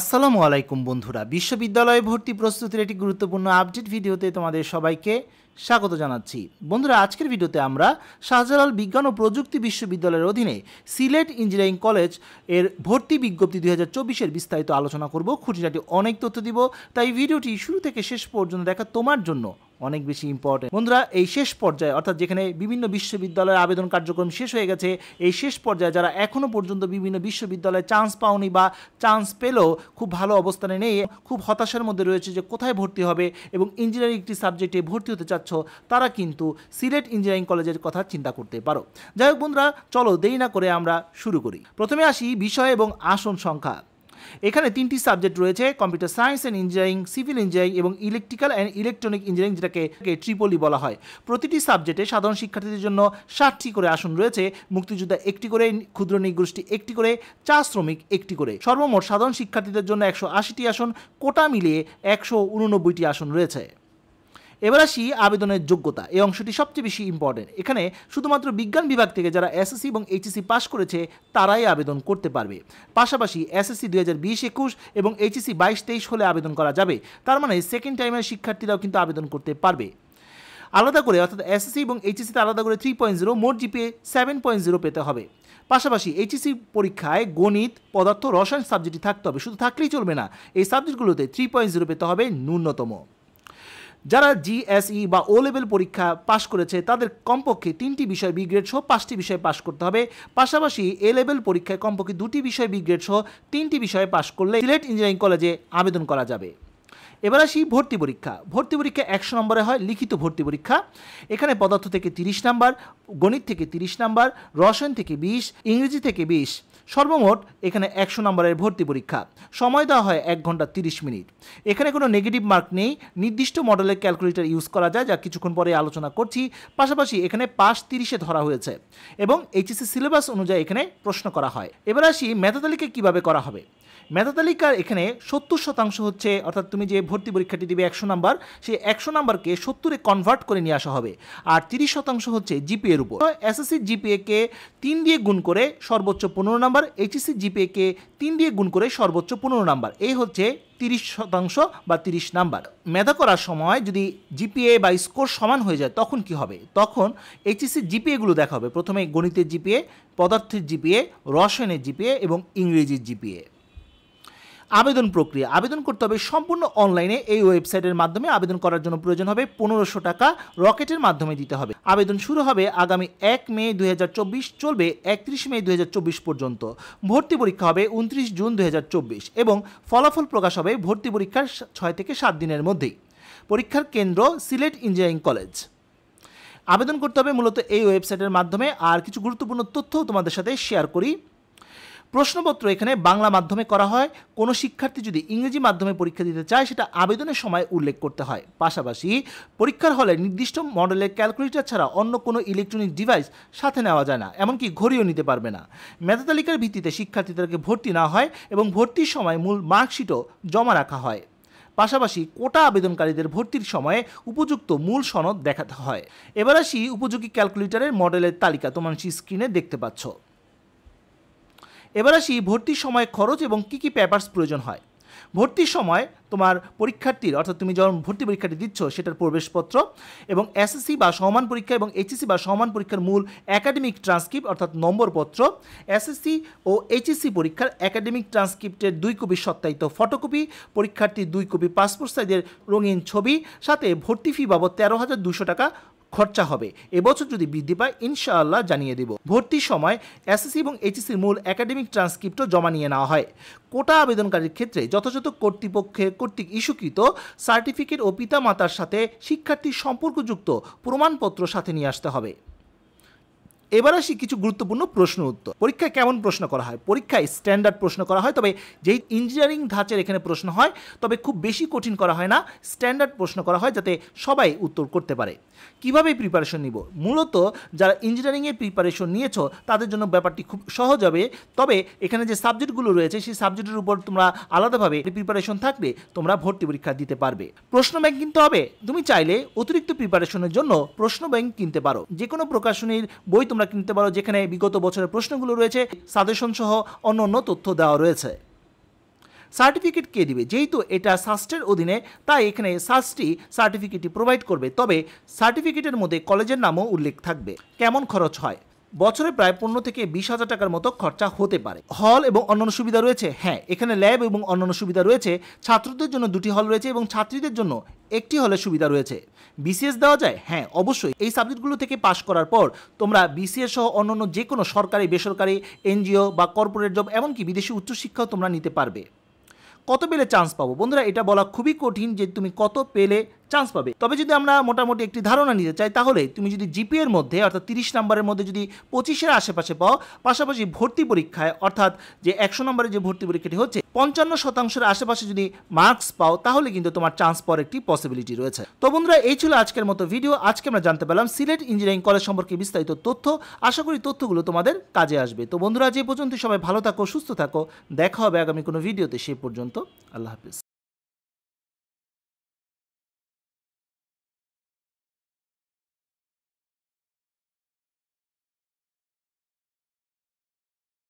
আসসালামু আলাইকুম বন্ধুরা বিশ্ববিদ্যালয়ে ভর্তি প্রস্তুতির একটি গুরুত্বপূর্ণ আপডেট ভিডিওতে তোমাদের সবাইকে স্বাগত জানাচ্ছি বন্ধুরা আজকের ভিডিওতে আমরা শাহজালাল বিজ্ঞান ও প্রযুক্তি বিশ্ববিদ্যালয়ের অধীনে সিলেট ইঞ্জিনিয়ারিং কলেজ এর ভর্তি বিজ্ঞপ্তি দুই হাজার চব্বিশের বিস্তারিত আলোচনা করব খুঁটিনাটি অনেক তথ্য দিব তাই ভিডিওটি শুরু থেকে শেষ পর্যন্ত দেখা তোমার জন্য অনেক বেশি ইম্পর্টেন্ট বন্ধুরা এই শেষ পর্যায়ে অর্থাৎ যেখানে বিভিন্ন বিশ্ববিদ্যালয়ের আবেদন কার্যক্রম শেষ হয়ে গেছে এই শেষ পর্যায়ে যারা এখনও পর্যন্ত বিভিন্ন বিশ্ববিদ্যালয়ে চান্স পাওনি বা চান্স পেলেও খুব ভালো অবস্থানে নেই খুব হতাশার মধ্যে রয়েছে যে কোথায় ভর্তি হবে এবং ইঞ্জিনিয়ারিং একটি সাবজেক্টে ভর্তি হতে চাচ্ছ তারা কিন্তু সিলেট ইঞ্জিনিয়ারিং কলেজের কথা চিন্তা করতে পারো যাই হোক বন্ধুরা চলো দেরি না করে আমরা শুরু করি প্রথমে আসি বিষয় এবং আসন সংখ্যা এখানে তিনটি সাবজেক্ট রয়েছে computer science and engineering civil engineering এবং ইলেকট্রিক্যাল অ্যান্ড ইলেকট্রনিক ইঞ্জিনিয়ারিং যেটাকে ট্রিপলি বলা হয় প্রতিটি সাবজেক্টে সাধারণ শিক্ষার্থীদের জন্য ষাটটি করে আসন রয়েছে মুক্তিযোদ্ধা একটি করে ক্ষুদ্র নিগোষ্ঠী একটি করে চা শ্রমিক একটি করে সর্বমোট সাধারণ শিক্ষার্থীদের জন্য একশো আশিটি আসন কোটা মিলিয়ে একশো উননব্বইটি আসন রয়েছে এবার আসি আবেদনের যোগ্যতা এই অংশটি সবচেয়ে বেশি ইম্পর্টেন্ট এখানে শুধুমাত্র বিজ্ঞান বিভাগ থেকে যারা এসএসসি এবং এইচএসসি পাস করেছে তারাই আবেদন করতে পারবে পাশাপাশি এসএসসি দুই হাজার বিশ একুশ এবং এইচএসসি বাইশ তেইশ হলে আবেদন করা যাবে তার মানে সেকেন্ড টাইমের শিক্ষার্থীরাও কিন্তু আবেদন করতে পারবে আলাদা করে অর্থাৎ এসএসসি এবং এইচএসসিতে আলাদা করে থ্রি পয়েন্ট জিরো মোট জিপিএ সেভেন পয়েন্ট জিরো পেতে হবে পাশাপাশি এইচএসসি পরীক্ষায় গণিত পদার্থ রসায়ন সাবজেক্টটি থাকতে হবে শুধু থাকলেই চলবে না এই সাবজেক্টগুলোতে থ্রি পয়েন্ট জিরো পেতে হবে ন্যূনতম যারা জিএসই e বা ও লেভেল পরীক্ষা পাশ করেছে তাদের কমপক্ষে তিনটি বিষয় বি গ্রেড সহ পাঁচটি বিষয় পাশ করতে হবে পাশাপাশি এ লেভেল পরীক্ষায় কমপক্ষে দুটি বিষয় বি গ্রেড সহ তিনটি বিষয়ে পাশ করলে সিলেট ইঞ্জিনিয়ারিং কলেজে আবেদন করা যাবে এবার আসি ভর্তি পরীক্ষা ভর্তি পরীক্ষা একশো নম্বরে হয় লিখিত ভর্তি পরীক্ষা এখানে পদার্থ থেকে তিরিশ নাম্বার গণিত থেকে তিরিশ নাম্বার রসায়ন থেকে বিশ ইংরেজি থেকে বিশ সর্বমোট এখানে একশো নম্বরের ভর্তি পরীক্ষা সময় দেওয়া হয় এক ঘন্টা তিরিশ মিনিট এখানে কোনো নেগেটিভ মার্ক নেই নির্দিষ্ট মডেলের ক্যালকুলেটর ইউজ করা যায় যা কিছুক্ষণ পরে আলোচনা করছি পাশাপাশি এখানে পাশ তিরিশে ধরা হয়েছে এবং এইচএসসি সিলেবাস অনুযায়ী এখানে প্রশ্ন করা হয় এবার আসি মেধাতালিকা কীভাবে করা হবে মেধাতালিকার এখানে সত্তর শতাংশ হচ্ছে অর্থাৎ তুমি যে ভর্তি পরীক্ষাটি দিবে একশো নাম্বার সেই একশো নাম্বারকে সত্তরে কনভার্ট করে নিয়ে আসা হবে আর তিরিশ শতাংশ হচ্ছে জিপিএর উপর এসএসসি জিপিএকে তিন দিয়ে গুণ করে সর্বোচ্চ পনেরো নাম্বার এইচএসসি জিপিএকে তিন দিয়ে গুণ করে সর্বোচ্চ পনেরো নাম্বার এই হচ্ছে তিরিশ শতাংশ বা তিরিশ নাম্বার মেধা করার সময় যদি জিপিএ বা স্কোর সমান হয়ে যায় তখন কি হবে তখন এইচএসসি জিপিএগুলো দেখা হবে প্রথমে গণিতের জিপিএ পদার্থের জিপিএ রসায়নের জিপিএ এবং ইংরেজির জিপিএ আবেদন প্রক্রিয়া আবেদন করতে হবে সম্পূর্ণ অনলাইনে এই ওয়েবসাইটের মাধ্যমে আবেদন করার জন্য প্রয়োজন হবে পনেরোশো টাকা রকেটের মাধ্যমে দিতে হবে আবেদন শুরু হবে আগামী এক মে দুই চলবে একত্রিশ মে দুই পর্যন্ত ভর্তি পরীক্ষা হবে উনত্রিশ জুন দুই এবং ফলাফল প্রকাশ হবে ভর্তি পরীক্ষার ছয় থেকে সাত দিনের মধ্যেই পরীক্ষার কেন্দ্র সিলেট ইঞ্জিনিয়ারিং কলেজ আবেদন করতে হবে মূলত এই ওয়েবসাইটের মাধ্যমে আর কিছু গুরুত্বপূর্ণ তথ্য তোমাদের সাথে শেয়ার করি প্রশ্নপত্র এখানে বাংলা মাধ্যমে করা হয় কোনো শিক্ষার্থী যদি ইংরেজি মাধ্যমে পরীক্ষা দিতে চায় সেটা আবেদনের সময় উল্লেখ করতে হয় পাশাপাশি পরীক্ষার হলে নির্দিষ্ট মডেলের ক্যালকুলেটর ছাড়া অন্য কোনো ইলেকট্রনিক ডিভাইস সাথে নেওয়া যায় না এমনকি ঘড়িও নিতে পারবে না মেধাতালিকার ভিত্তিতে শিক্ষার্থীদেরকে ভর্তি না হয় এবং ভর্তির সময় মূল মার্কশিটও জমা রাখা হয় পাশাপাশি কোটা আবেদনকারীদের ভর্তির সময়ে উপযুক্ত মূল সনদ দেখাতে হয় এবার আসি উপযোগী ক্যালকুলেটরের মডেলের তালিকা তোমার স্ক্রিনে দেখতে পাচ্ছ এবার আসি ভর্তির সময় খরচ এবং কী কী পেপার্স প্রয়োজন হয় ভর্তির সময় তোমার পরীক্ষার্থীর অর্থাৎ তুমি যখন ভর্তি পরীক্ষাটি দিচ্ছ সেটার প্রবেশপত্র এবং এসএসসি বা সমান পরীক্ষা এবং এইচএসসি বা সমান পরীক্ষার মূল একাডেমিক ট্রান্সক্রিপ্ট অর্থাৎ নম্বরপত্র এসএসসি ও এইচএসসি পরীক্ষার একাডেমিক ট্রান্সক্রিপ্টের দুই কপি সত্যায়িত ফটোকপি পরীক্ষার্থীর দুই কপি পাসপোর্ট সাইজের রঙিন ছবি সাথে ভর্তি ফি বাবদ তেরো হাজার দুশো টাকা খরচা হবে এবছর যদি বৃদ্ধি পায় ইনশাআল্লাহ জানিয়ে দেব ভর্তির সময় এসএসসি এবং এইচএসির মূল একাডেমিক ট্রান্সক্রিপ্টও জমা নিয়ে নেওয়া হয় কোটা আবেদনকারীর ক্ষেত্রে যথাযথ কর্তৃপক্ষের কর্তৃক ইস্যুকৃত সার্টিফিকেট ও পিতামাতার সাথে শিক্ষার্থীর সম্পর্কযুক্ত প্রমাণপত্র সাথে নিয়ে আসতে হবে এবার আসি কিছু গুরুত্বপূর্ণ প্রশ্ন উত্তর পরীক্ষায় কেমন প্রশ্ন করা হয় পরীক্ষায় স্ট্যান্ডার্ড প্রশ্ন করা হয় তবে যেই ইঞ্জিনিয়ারিং ধাঁচের এখানে প্রশ্ন হয় তবে খুব বেশি কঠিন করা হয় না স্ট্যান্ডার্ড প্রশ্ন করা হয় যাতে সবাই উত্তর করতে পারে কিভাবে প্রিপারেশন নিব মূলত যারা ইঞ্জিনিয়ারিংয়ে প্রিপারেশন নিয়েছো তাদের জন্য ব্যাপারটি খুব সহজ হবে তবে এখানে যে সাবজেক্টগুলো রয়েছে সেই সাবজেক্টের উপর তোমরা আলাদাভাবে প্রিপারেশন থাকলে তোমরা ভর্তি পরীক্ষা দিতে পারবে প্রশ্ন ব্যাংক কিনতে হবে তুমি চাইলে অতিরিক্ত প্রিপারেশনের জন্য প্রশ্ন ব্যাংক কিনতে পারো যে কোনো প্রকাশনীর বই তোমরা কিনতে পারো যেখানে বিগত বছরের প্রশ্নগুলো রয়েছে সাজেশন সহ অন্য অন্য তথ্য দেওয়া রয়েছে সার্টিফিকেট কে দিবে যেহেতু এটা সাস্টের অধীনে তাই এখানে সাস্টি সার্টিফিকেটটি প্রোভাইড করবে তবে সার্টিফিকেটের মধ্যে কলেজের নামও উল্লেখ থাকবে কেমন খরচ হয় বছরে প্রায় পনেরো থেকে বিশ হাজার টাকার মতো খরচা হতে পারে হল এবং অন্যান্য সুবিধা রয়েছে হ্যাঁ এখানে ল্যাব এবং অন্যান্য সুবিধা রয়েছে ছাত্রদের জন্য দুটি হল রয়েছে এবং ছাত্রীদের জন্য একটি হলের সুবিধা রয়েছে বিসিএস দেওয়া যায় হ্যাঁ অবশ্যই এই সাবজেক্টগুলো থেকে পাশ করার পর তোমরা বিসিএস সহ অন্যান্য যে কোনো সরকারি বেসরকারি এনজিও বা কর্পোরেট জব এমনকি বিদেশি উচ্চশিক্ষাও তোমরা নিতে পারবে কত পেলে চান্স পাবো বন্ধুরা এটা বলা খুবই কঠিন যে তুমি কত পেলে চান্স পাবে তবে যদি আমরা মোটামুটি একটি ধারণা নিতে চাই তাহলে তুমি যদি জিপিএ এর মধ্যে অর্থাৎ তিরিশ নম্বরের মধ্যে যদি পঁচিশের আশেপাশে পাও পাশাপাশি ভর্তি পরীক্ষায় অর্থাৎ যে একশো নম্বরের যে ভর্তি পরীক্ষাটি হচ্ছে পঞ্চান্ন শতাংশের আশেপাশে যদি মার্কস পাও তাহলে কিন্তু তোমার চান্স পাওয়ার একটি পসিবিলিটি রয়েছে তো বন্ধুরা এই ছিল আজকের মতো ভিডিও আজকে আমরা জানতে পারলাম সিলেট ইঞ্জিনিয়ারিং কলেজ সম্পর্কে বিস্তারিত তথ্য আশা করি তথ্যগুলো তোমাদের কাজে আসবে তো বন্ধুরা যে পর্যন্ত সবাই ভালো থাকো সুস্থ থাকো দেখা হবে আগামী কোনো ভিডিওতে সেই পর্যন্ত আল্লাহ হাফিজ